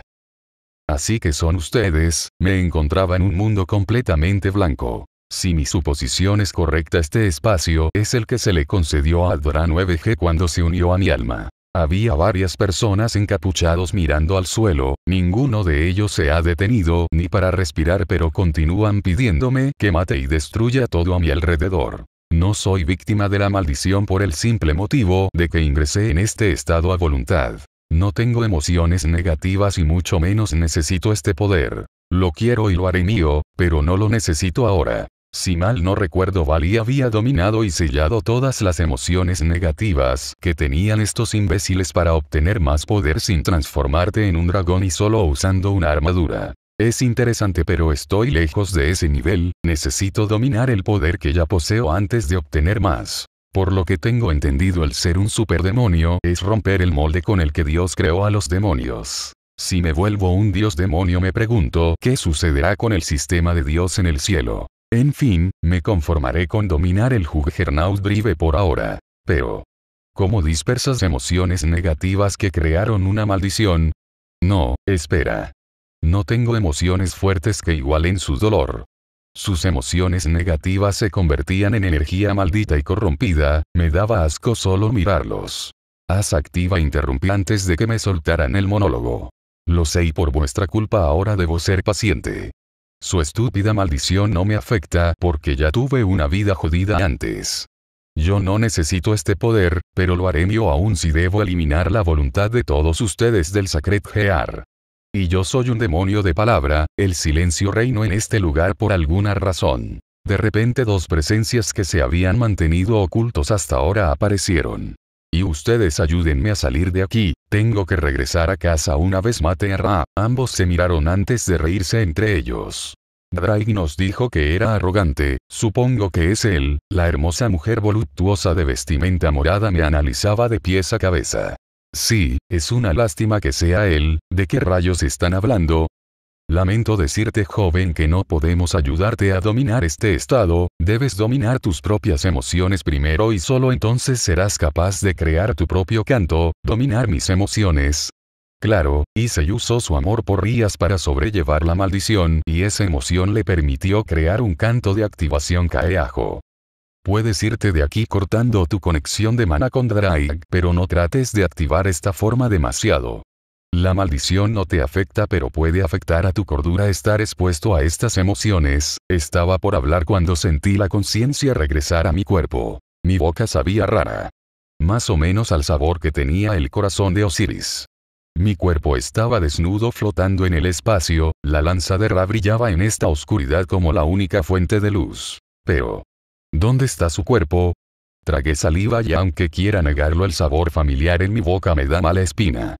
Así que son ustedes, me encontraba en un mundo completamente blanco. Si mi suposición es correcta, este espacio es el que se le concedió a Dora 9G cuando se unió a mi alma. Había varias personas encapuchados mirando al suelo, ninguno de ellos se ha detenido ni para respirar pero continúan pidiéndome que mate y destruya todo a mi alrededor. No soy víctima de la maldición por el simple motivo de que ingresé en este estado a voluntad. No tengo emociones negativas y mucho menos necesito este poder. Lo quiero y lo haré mío, pero no lo necesito ahora. Si mal no recuerdo Bali había dominado y sellado todas las emociones negativas que tenían estos imbéciles para obtener más poder sin transformarte en un dragón y solo usando una armadura. Es interesante pero estoy lejos de ese nivel, necesito dominar el poder que ya poseo antes de obtener más. Por lo que tengo entendido el ser un superdemonio es romper el molde con el que Dios creó a los demonios. Si me vuelvo un dios demonio me pregunto qué sucederá con el sistema de Dios en el cielo. En fin, me conformaré con dominar el Juggernaut Drive por ahora. Pero. ¿Cómo dispersas emociones negativas que crearon una maldición? No, espera. No tengo emociones fuertes que igualen su dolor. Sus emociones negativas se convertían en energía maldita y corrompida, me daba asco solo mirarlos. Haz activa interrumpí antes de que me soltaran el monólogo. Lo sé y por vuestra culpa ahora debo ser paciente. Su estúpida maldición no me afecta porque ya tuve una vida jodida antes. Yo no necesito este poder, pero lo haré mío aún si debo eliminar la voluntad de todos ustedes del Sacred Gear. Y yo soy un demonio de palabra, el silencio reino en este lugar por alguna razón. De repente dos presencias que se habían mantenido ocultos hasta ahora aparecieron. Y ustedes ayúdenme a salir de aquí, tengo que regresar a casa una vez mate a Ra. Ambos se miraron antes de reírse entre ellos. Drake nos dijo que era arrogante, supongo que es él, la hermosa mujer voluptuosa de vestimenta morada me analizaba de pies a cabeza. Sí, es una lástima que sea él, ¿de qué rayos están hablando? Lamento decirte joven que no podemos ayudarte a dominar este estado, debes dominar tus propias emociones primero y solo entonces serás capaz de crear tu propio canto, dominar mis emociones. Claro, Issei usó su amor por Rías para sobrellevar la maldición y esa emoción le permitió crear un canto de activación caeajo. Puedes irte de aquí cortando tu conexión de mana con Draig, pero no trates de activar esta forma demasiado. La maldición no te afecta pero puede afectar a tu cordura estar expuesto a estas emociones, estaba por hablar cuando sentí la conciencia regresar a mi cuerpo. Mi boca sabía rara. Más o menos al sabor que tenía el corazón de Osiris. Mi cuerpo estaba desnudo flotando en el espacio, la lanza de Ra brillaba en esta oscuridad como la única fuente de luz. Pero... ¿Dónde está su cuerpo? Tragué saliva y aunque quiera negarlo el sabor familiar en mi boca me da mala espina.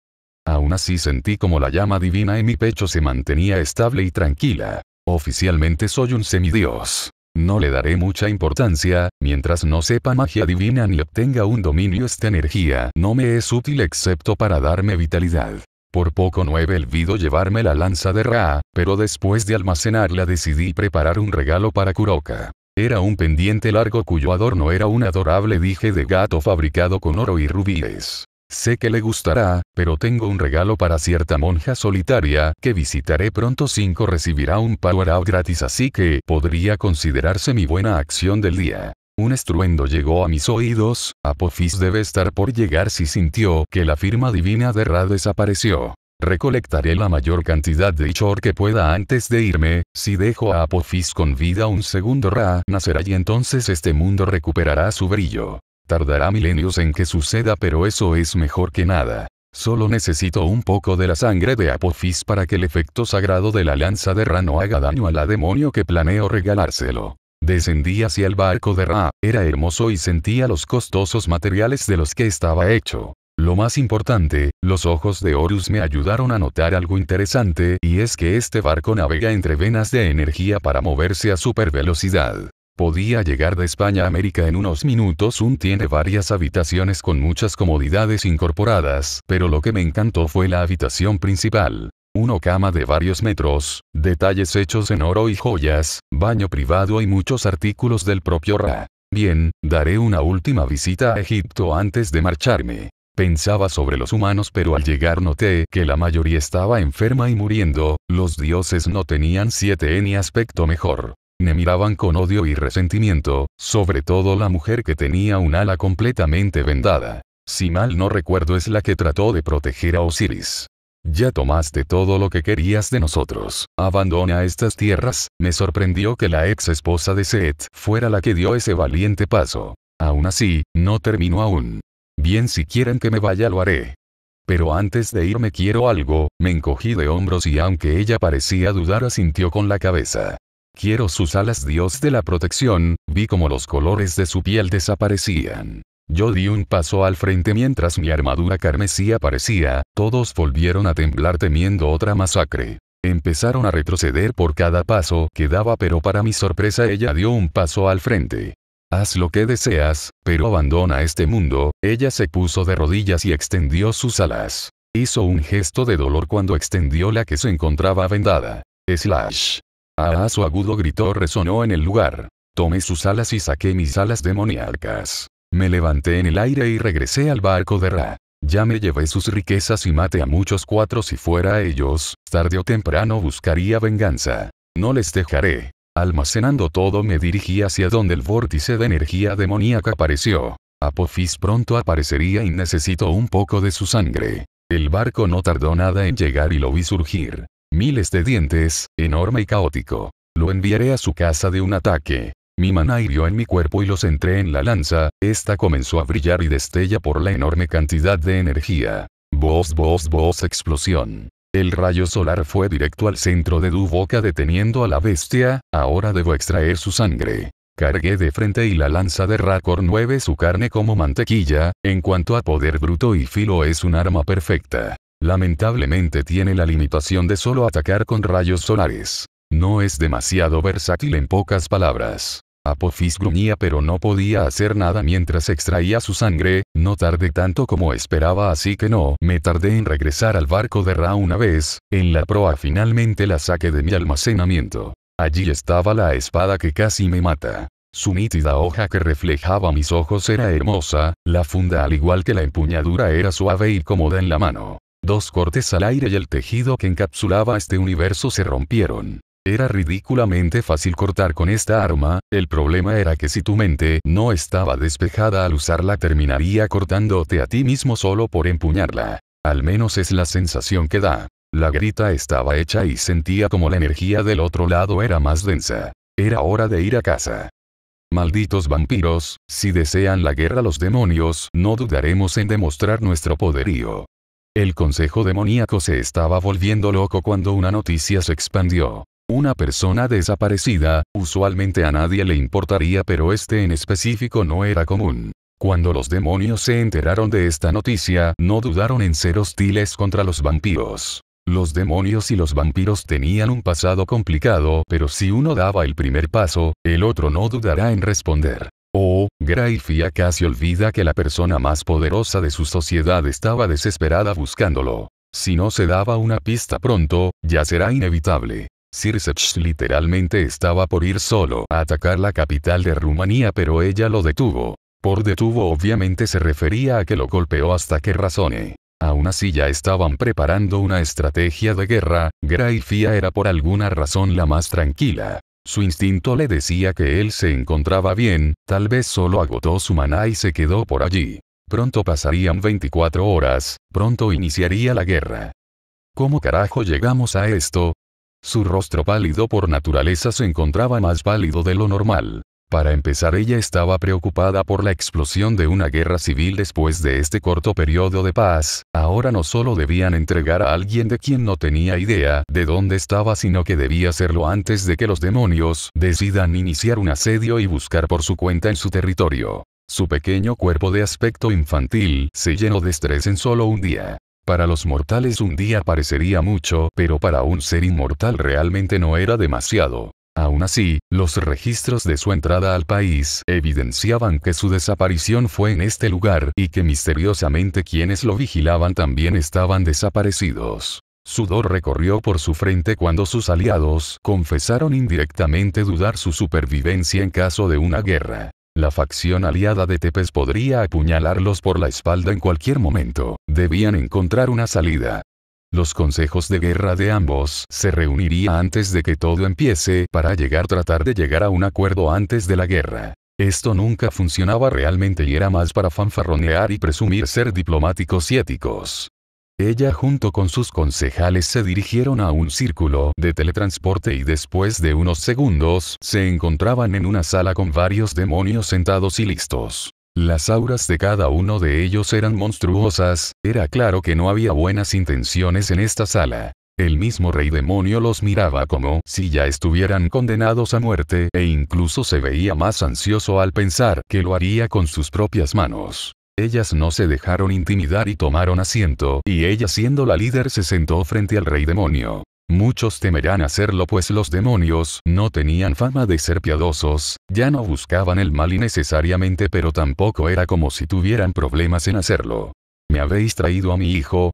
Aún así sentí como la llama divina en mi pecho se mantenía estable y tranquila. Oficialmente soy un semidios. No le daré mucha importancia, mientras no sepa magia divina ni obtenga un dominio esta energía no me es útil excepto para darme vitalidad. Por poco no he olvido llevarme la lanza de Ra, pero después de almacenarla decidí preparar un regalo para Kuroka. Era un pendiente largo cuyo adorno era un adorable dije de gato fabricado con oro y rubíes. Sé que le gustará, pero tengo un regalo para cierta monja solitaria que visitaré pronto 5 recibirá un power up gratis así que podría considerarse mi buena acción del día. Un estruendo llegó a mis oídos, Apophis debe estar por llegar si sintió que la firma divina de Ra desapareció. Recolectaré la mayor cantidad de Ichor que pueda antes de irme, si dejo a Apophis con vida un segundo Ra nacerá y entonces este mundo recuperará su brillo. Tardará milenios en que suceda pero eso es mejor que nada. Solo necesito un poco de la sangre de Apophis para que el efecto sagrado de la lanza de Ra no haga daño a la demonio que planeo regalárselo. Descendí hacia el barco de Ra, era hermoso y sentía los costosos materiales de los que estaba hecho. Lo más importante, los ojos de Horus me ayudaron a notar algo interesante y es que este barco navega entre venas de energía para moverse a super velocidad. Podía llegar de España a América en unos minutos. Un tiene varias habitaciones con muchas comodidades incorporadas, pero lo que me encantó fue la habitación principal. Uno cama de varios metros, detalles hechos en oro y joyas, baño privado y muchos artículos del propio Ra. Bien, daré una última visita a Egipto antes de marcharme. Pensaba sobre los humanos pero al llegar noté que la mayoría estaba enferma y muriendo, los dioses no tenían siete ni aspecto mejor me miraban con odio y resentimiento, sobre todo la mujer que tenía un ala completamente vendada. Si mal no recuerdo es la que trató de proteger a Osiris. Ya tomaste todo lo que querías de nosotros. Abandona estas tierras. Me sorprendió que la ex esposa de Seth fuera la que dio ese valiente paso. Aún así, no termino aún. Bien si quieren que me vaya lo haré. Pero antes de irme quiero algo, me encogí de hombros y aunque ella parecía dudar asintió con la cabeza. Quiero sus alas Dios de la protección, vi como los colores de su piel desaparecían. Yo di un paso al frente mientras mi armadura carmesí aparecía, todos volvieron a temblar temiendo otra masacre. Empezaron a retroceder por cada paso que daba pero para mi sorpresa ella dio un paso al frente. Haz lo que deseas, pero abandona este mundo, ella se puso de rodillas y extendió sus alas. Hizo un gesto de dolor cuando extendió la que se encontraba vendada. Slash. Ah, su agudo grito resonó en el lugar. Tomé sus alas y saqué mis alas demoníacas. Me levanté en el aire y regresé al barco de Ra. Ya me llevé sus riquezas y maté a muchos cuatro si fuera a ellos, tarde o temprano buscaría venganza. No les dejaré. Almacenando todo me dirigí hacia donde el vórtice de energía demoníaca apareció. Apophis pronto aparecería y necesito un poco de su sangre. El barco no tardó nada en llegar y lo vi surgir. Miles de dientes, enorme y caótico. Lo enviaré a su casa de un ataque. Mi mana hirió en mi cuerpo y los entré en la lanza, esta comenzó a brillar y destella por la enorme cantidad de energía. ¡Voz, boss, voz! explosión. El rayo solar fue directo al centro de boca, deteniendo a la bestia, ahora debo extraer su sangre. Cargué de frente y la lanza de Rakor 9 su carne como mantequilla, en cuanto a poder bruto y filo es un arma perfecta. Lamentablemente tiene la limitación de solo atacar con rayos solares. No es demasiado versátil en pocas palabras. Apophis gruñía pero no podía hacer nada mientras extraía su sangre, no tardé tanto como esperaba así que no me tardé en regresar al barco de Ra una vez, en la proa finalmente la saqué de mi almacenamiento. Allí estaba la espada que casi me mata. Su nítida hoja que reflejaba mis ojos era hermosa, la funda al igual que la empuñadura era suave y cómoda en la mano. Dos cortes al aire y el tejido que encapsulaba este universo se rompieron. Era ridículamente fácil cortar con esta arma, el problema era que si tu mente no estaba despejada al usarla terminaría cortándote a ti mismo solo por empuñarla. Al menos es la sensación que da. La grita estaba hecha y sentía como la energía del otro lado era más densa. Era hora de ir a casa. Malditos vampiros, si desean la guerra los demonios, no dudaremos en demostrar nuestro poderío. El consejo demoníaco se estaba volviendo loco cuando una noticia se expandió. Una persona desaparecida, usualmente a nadie le importaría pero este en específico no era común. Cuando los demonios se enteraron de esta noticia, no dudaron en ser hostiles contra los vampiros. Los demonios y los vampiros tenían un pasado complicado, pero si uno daba el primer paso, el otro no dudará en responder. Oh, Graifia casi olvida que la persona más poderosa de su sociedad estaba desesperada buscándolo. Si no se daba una pista pronto, ya será inevitable. Sirsech literalmente estaba por ir solo a atacar la capital de Rumanía pero ella lo detuvo. Por detuvo obviamente se refería a que lo golpeó hasta que razone. Aún así ya estaban preparando una estrategia de guerra, Graifia era por alguna razón la más tranquila. Su instinto le decía que él se encontraba bien, tal vez solo agotó su maná y se quedó por allí. Pronto pasarían 24 horas, pronto iniciaría la guerra. ¿Cómo carajo llegamos a esto? Su rostro pálido por naturaleza se encontraba más pálido de lo normal. Para empezar ella estaba preocupada por la explosión de una guerra civil después de este corto periodo de paz, ahora no solo debían entregar a alguien de quien no tenía idea de dónde estaba sino que debía hacerlo antes de que los demonios decidan iniciar un asedio y buscar por su cuenta en su territorio. Su pequeño cuerpo de aspecto infantil se llenó de estrés en solo un día. Para los mortales un día parecería mucho, pero para un ser inmortal realmente no era demasiado. Aún así, los registros de su entrada al país evidenciaban que su desaparición fue en este lugar y que misteriosamente quienes lo vigilaban también estaban desaparecidos. Sudor recorrió por su frente cuando sus aliados confesaron indirectamente dudar su supervivencia en caso de una guerra. La facción aliada de Tepes podría apuñalarlos por la espalda en cualquier momento. Debían encontrar una salida. Los consejos de guerra de ambos se reuniría antes de que todo empiece para llegar tratar de llegar a un acuerdo antes de la guerra. Esto nunca funcionaba realmente y era más para fanfarronear y presumir ser diplomáticos y éticos. Ella junto con sus concejales se dirigieron a un círculo de teletransporte y después de unos segundos se encontraban en una sala con varios demonios sentados y listos. Las auras de cada uno de ellos eran monstruosas, era claro que no había buenas intenciones en esta sala. El mismo rey demonio los miraba como si ya estuvieran condenados a muerte e incluso se veía más ansioso al pensar que lo haría con sus propias manos. Ellas no se dejaron intimidar y tomaron asiento, y ella siendo la líder se sentó frente al rey demonio. Muchos temerán hacerlo pues los demonios no tenían fama de ser piadosos, ya no buscaban el mal innecesariamente pero tampoco era como si tuvieran problemas en hacerlo. ¿Me habéis traído a mi hijo?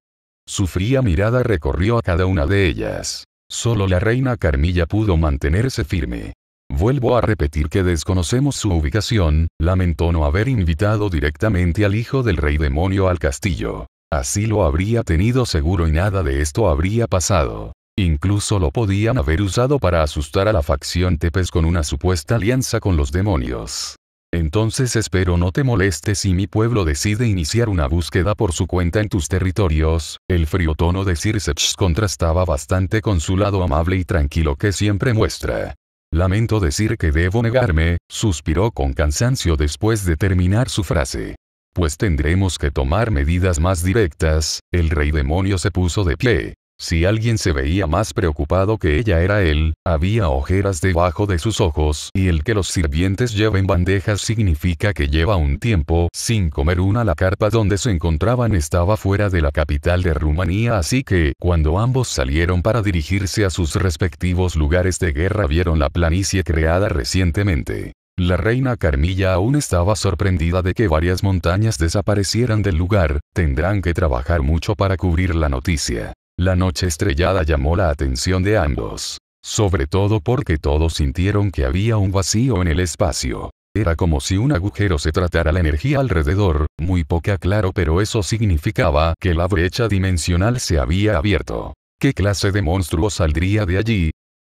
Su fría mirada recorrió a cada una de ellas. Solo la reina Carmilla pudo mantenerse firme. Vuelvo a repetir que desconocemos su ubicación, lamentó no haber invitado directamente al hijo del rey demonio al castillo. Así lo habría tenido seguro y nada de esto habría pasado. Incluso lo podían haber usado para asustar a la facción Tepes con una supuesta alianza con los demonios. Entonces espero no te molestes si mi pueblo decide iniciar una búsqueda por su cuenta en tus territorios. El frío tono de Circeps contrastaba bastante con su lado amable y tranquilo que siempre muestra. Lamento decir que debo negarme, suspiró con cansancio después de terminar su frase. Pues tendremos que tomar medidas más directas, el rey demonio se puso de pie, si alguien se veía más preocupado que ella era él, había ojeras debajo de sus ojos y el que los sirvientes lleven bandejas significa que lleva un tiempo sin comer una. La carpa donde se encontraban estaba fuera de la capital de Rumanía así que, cuando ambos salieron para dirigirse a sus respectivos lugares de guerra vieron la planicie creada recientemente. La reina Carmilla aún estaba sorprendida de que varias montañas desaparecieran del lugar, tendrán que trabajar mucho para cubrir la noticia. La noche estrellada llamó la atención de ambos. Sobre todo porque todos sintieron que había un vacío en el espacio. Era como si un agujero se tratara la energía alrededor, muy poca claro pero eso significaba que la brecha dimensional se había abierto. ¿Qué clase de monstruo saldría de allí?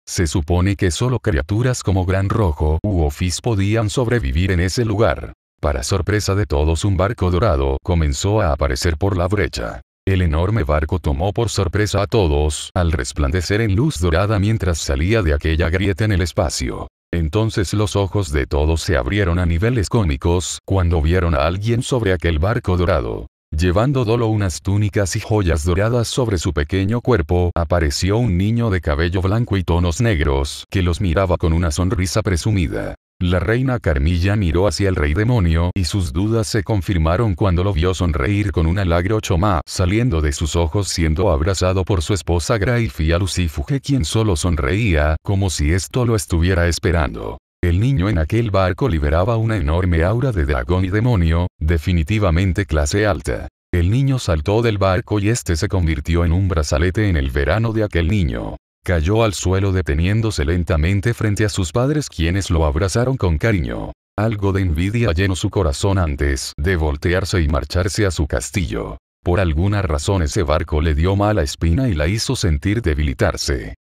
Se supone que solo criaturas como Gran Rojo u Ofis podían sobrevivir en ese lugar. Para sorpresa de todos un barco dorado comenzó a aparecer por la brecha. El enorme barco tomó por sorpresa a todos al resplandecer en luz dorada mientras salía de aquella grieta en el espacio. Entonces los ojos de todos se abrieron a niveles cómicos cuando vieron a alguien sobre aquel barco dorado. Llevando dolo unas túnicas y joyas doradas sobre su pequeño cuerpo, apareció un niño de cabello blanco y tonos negros que los miraba con una sonrisa presumida. La reina Carmilla miró hacia el rey demonio y sus dudas se confirmaron cuando lo vio sonreír con un alagro choma saliendo de sus ojos siendo abrazado por su esposa Graifia Lucifuge quien solo sonreía, como si esto lo estuviera esperando. El niño en aquel barco liberaba una enorme aura de dragón y demonio, definitivamente clase alta. El niño saltó del barco y este se convirtió en un brazalete en el verano de aquel niño. Cayó al suelo deteniéndose lentamente frente a sus padres quienes lo abrazaron con cariño. Algo de envidia llenó su corazón antes de voltearse y marcharse a su castillo. Por alguna razón ese barco le dio mala espina y la hizo sentir debilitarse.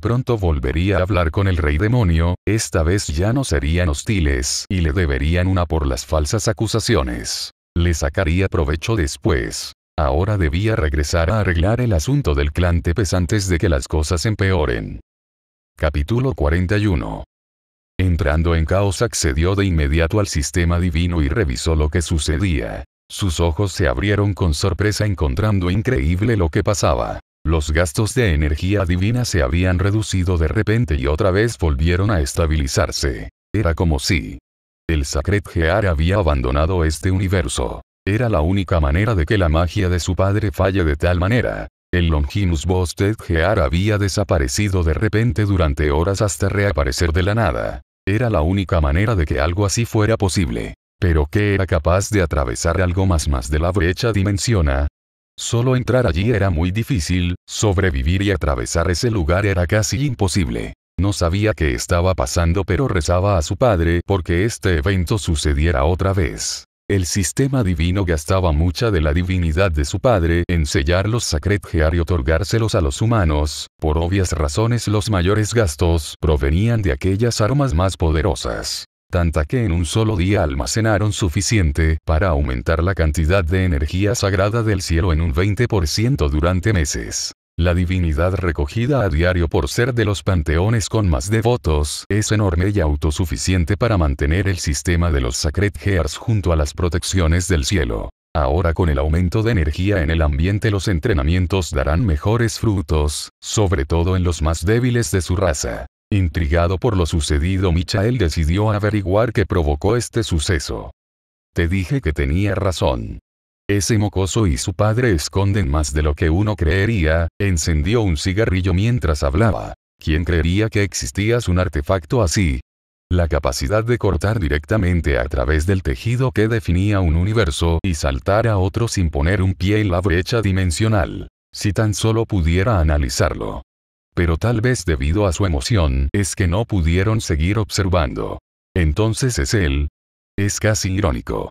Pronto volvería a hablar con el rey demonio, esta vez ya no serían hostiles y le deberían una por las falsas acusaciones. Le sacaría provecho después. Ahora debía regresar a arreglar el asunto del clan Tepes antes de que las cosas empeoren. Capítulo 41. Entrando en caos accedió de inmediato al sistema divino y revisó lo que sucedía. Sus ojos se abrieron con sorpresa encontrando increíble lo que pasaba. Los gastos de energía divina se habían reducido de repente y otra vez volvieron a estabilizarse. Era como si el Sacred Gear había abandonado este universo. Era la única manera de que la magia de su padre falle de tal manera. El Longinus Bosted Gear había desaparecido de repente durante horas hasta reaparecer de la nada. Era la única manera de que algo así fuera posible. Pero ¿qué era capaz de atravesar algo más más de la brecha dimensiona? Solo entrar allí era muy difícil, sobrevivir y atravesar ese lugar era casi imposible. No sabía qué estaba pasando pero rezaba a su padre porque este evento sucediera otra vez. El sistema divino gastaba mucha de la divinidad de su padre en sellar los sacredgear y otorgárselos a los humanos, por obvias razones los mayores gastos provenían de aquellas armas más poderosas tanta que en un solo día almacenaron suficiente para aumentar la cantidad de energía sagrada del cielo en un 20% durante meses. La divinidad recogida a diario por ser de los panteones con más devotos es enorme y autosuficiente para mantener el sistema de los Sacred Gears junto a las protecciones del cielo. Ahora con el aumento de energía en el ambiente los entrenamientos darán mejores frutos, sobre todo en los más débiles de su raza. Intrigado por lo sucedido, Michael decidió averiguar qué provocó este suceso. Te dije que tenía razón. Ese mocoso y su padre esconden más de lo que uno creería, encendió un cigarrillo mientras hablaba. ¿Quién creería que existías un artefacto así? La capacidad de cortar directamente a través del tejido que definía un universo y saltar a otro sin poner un pie en la brecha dimensional. Si tan solo pudiera analizarlo. Pero tal vez debido a su emoción es que no pudieron seguir observando. Entonces es él. Es casi irónico.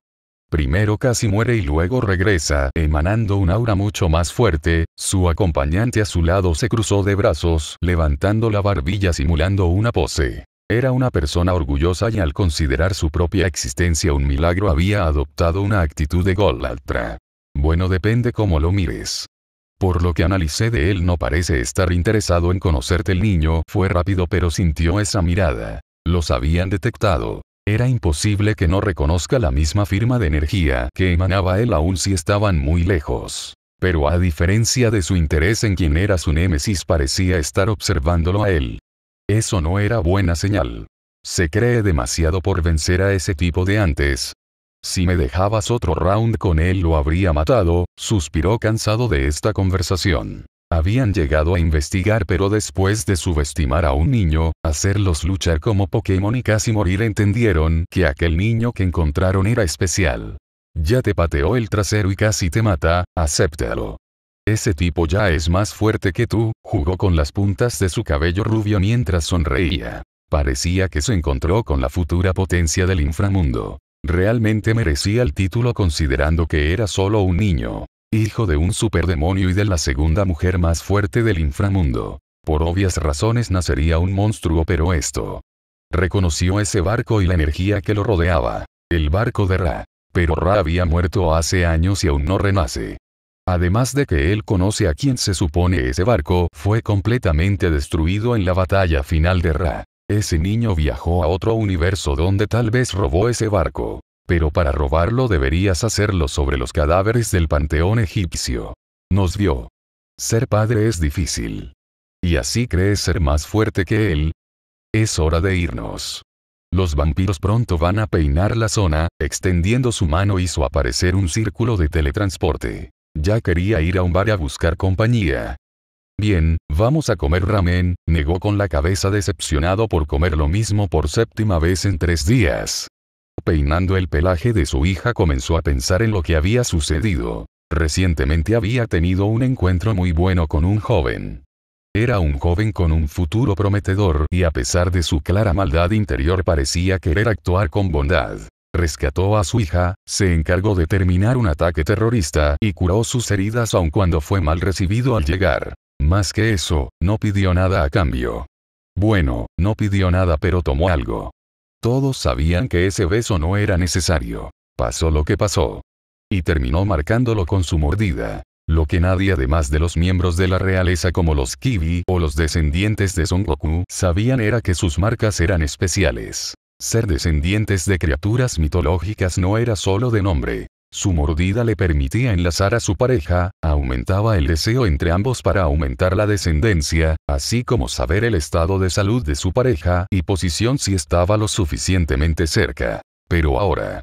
Primero casi muere y luego regresa, emanando un aura mucho más fuerte, su acompañante a su lado se cruzó de brazos, levantando la barbilla simulando una pose. Era una persona orgullosa y al considerar su propia existencia un milagro había adoptado una actitud de golaltra. Bueno depende cómo lo mires. Por lo que analicé de él no parece estar interesado en conocerte el niño, fue rápido pero sintió esa mirada. Los habían detectado. Era imposible que no reconozca la misma firma de energía que emanaba él aún si estaban muy lejos. Pero a diferencia de su interés en quién era su némesis parecía estar observándolo a él. Eso no era buena señal. Se cree demasiado por vencer a ese tipo de antes. Si me dejabas otro round con él lo habría matado, suspiró cansado de esta conversación. Habían llegado a investigar pero después de subestimar a un niño, hacerlos luchar como Pokémon y casi morir entendieron que aquel niño que encontraron era especial. Ya te pateó el trasero y casi te mata, acéptalo. Ese tipo ya es más fuerte que tú, jugó con las puntas de su cabello rubio mientras sonreía. Parecía que se encontró con la futura potencia del inframundo. Realmente merecía el título considerando que era solo un niño hijo de un superdemonio y de la segunda mujer más fuerte del inframundo. Por obvias razones nacería un monstruo pero esto. Reconoció ese barco y la energía que lo rodeaba. El barco de Ra. Pero Ra había muerto hace años y aún no renace. Además de que él conoce a quien se supone ese barco, fue completamente destruido en la batalla final de Ra. Ese niño viajó a otro universo donde tal vez robó ese barco pero para robarlo deberías hacerlo sobre los cadáveres del panteón egipcio. Nos vio. Ser padre es difícil. Y así crees ser más fuerte que él. Es hora de irnos. Los vampiros pronto van a peinar la zona, extendiendo su mano hizo aparecer un círculo de teletransporte. Ya quería ir a un bar a buscar compañía. Bien, vamos a comer ramen, negó con la cabeza decepcionado por comer lo mismo por séptima vez en tres días peinando el pelaje de su hija comenzó a pensar en lo que había sucedido. Recientemente había tenido un encuentro muy bueno con un joven. Era un joven con un futuro prometedor y a pesar de su clara maldad interior parecía querer actuar con bondad. Rescató a su hija, se encargó de terminar un ataque terrorista y curó sus heridas aun cuando fue mal recibido al llegar. Más que eso, no pidió nada a cambio. Bueno, no pidió nada pero tomó algo. Todos sabían que ese beso no era necesario. Pasó lo que pasó. Y terminó marcándolo con su mordida. Lo que nadie además de los miembros de la realeza como los Kiwi o los descendientes de Son Goku sabían era que sus marcas eran especiales. Ser descendientes de criaturas mitológicas no era solo de nombre, su mordida le permitía enlazar a su pareja, aumentaba el deseo entre ambos para aumentar la descendencia, así como saber el estado de salud de su pareja y posición si estaba lo suficientemente cerca. Pero ahora,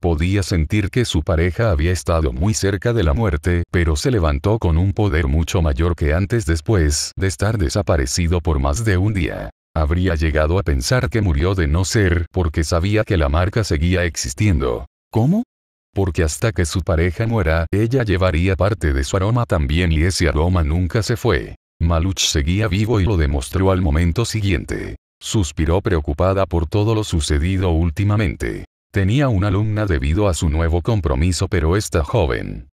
Podía sentir que su pareja había estado muy cerca de la muerte, pero se levantó con un poder mucho mayor que antes después de estar desaparecido por más de un día. Habría llegado a pensar que murió de no ser porque sabía que la marca seguía existiendo. ¿Cómo? porque hasta que su pareja muera, ella llevaría parte de su aroma también y ese aroma nunca se fue. Maluch seguía vivo y lo demostró al momento siguiente. Suspiró preocupada por todo lo sucedido últimamente. Tenía una alumna debido a su nuevo compromiso pero esta joven.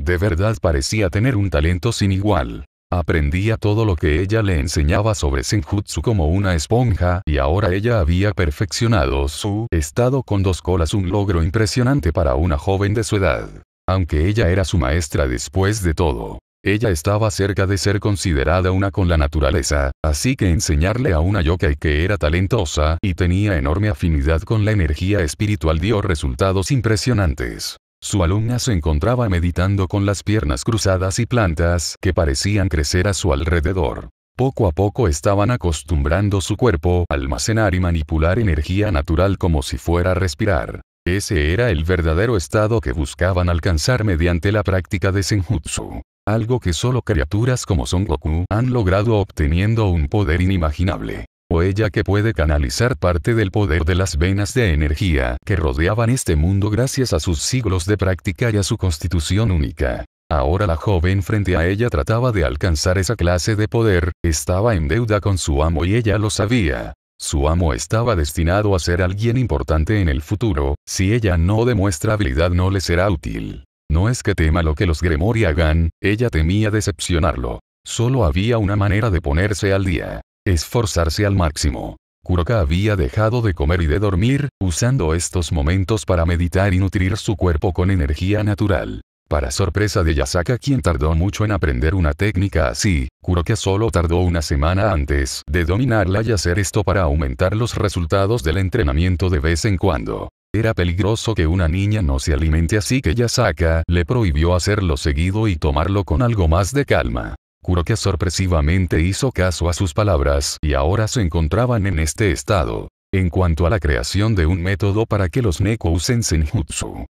De verdad parecía tener un talento sin igual. Aprendía todo lo que ella le enseñaba sobre Senjutsu como una esponja y ahora ella había perfeccionado su estado con dos colas un logro impresionante para una joven de su edad. Aunque ella era su maestra después de todo. Ella estaba cerca de ser considerada una con la naturaleza, así que enseñarle a una yokai que era talentosa y tenía enorme afinidad con la energía espiritual dio resultados impresionantes. Su alumna se encontraba meditando con las piernas cruzadas y plantas que parecían crecer a su alrededor. Poco a poco estaban acostumbrando su cuerpo a almacenar y manipular energía natural como si fuera a respirar. Ese era el verdadero estado que buscaban alcanzar mediante la práctica de Senjutsu. Algo que solo criaturas como Son Goku han logrado obteniendo un poder inimaginable o ella que puede canalizar parte del poder de las venas de energía que rodeaban este mundo gracias a sus siglos de práctica y a su constitución única. Ahora la joven frente a ella trataba de alcanzar esa clase de poder, estaba en deuda con su amo y ella lo sabía. Su amo estaba destinado a ser alguien importante en el futuro, si ella no demuestra habilidad no le será útil. No es que tema lo que los Gremori hagan, ella temía decepcionarlo. Solo había una manera de ponerse al día. Esforzarse al máximo. Kuroka había dejado de comer y de dormir, usando estos momentos para meditar y nutrir su cuerpo con energía natural. Para sorpresa de Yasaka quien tardó mucho en aprender una técnica así, Kuroka solo tardó una semana antes de dominarla y hacer esto para aumentar los resultados del entrenamiento de vez en cuando. Era peligroso que una niña no se alimente así que Yasaka le prohibió hacerlo seguido y tomarlo con algo más de calma. Kuroka sorpresivamente hizo caso a sus palabras y ahora se encontraban en este estado. En cuanto a la creación de un método para que los Neko usen Senjutsu.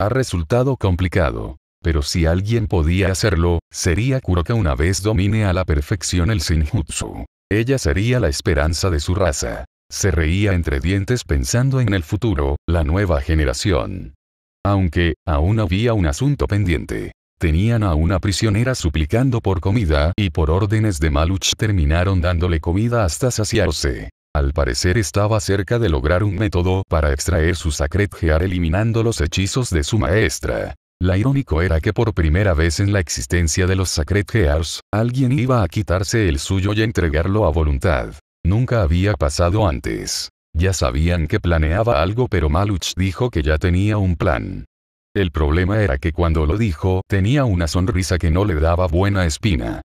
Ha resultado complicado. Pero si alguien podía hacerlo, sería Kuroka una vez domine a la perfección el Senjutsu. Ella sería la esperanza de su raza. Se reía entre dientes pensando en el futuro, la nueva generación. Aunque, aún había un asunto pendiente tenían a una prisionera suplicando por comida y por órdenes de Maluch terminaron dándole comida hasta saciarse. Al parecer estaba cerca de lograr un método para extraer su Sacred Gear eliminando los hechizos de su maestra. La irónico era que por primera vez en la existencia de los Sacred Gears, alguien iba a quitarse el suyo y entregarlo a voluntad. Nunca había pasado antes. Ya sabían que planeaba algo pero Maluch dijo que ya tenía un plan. El problema era que cuando lo dijo tenía una sonrisa que no le daba buena espina.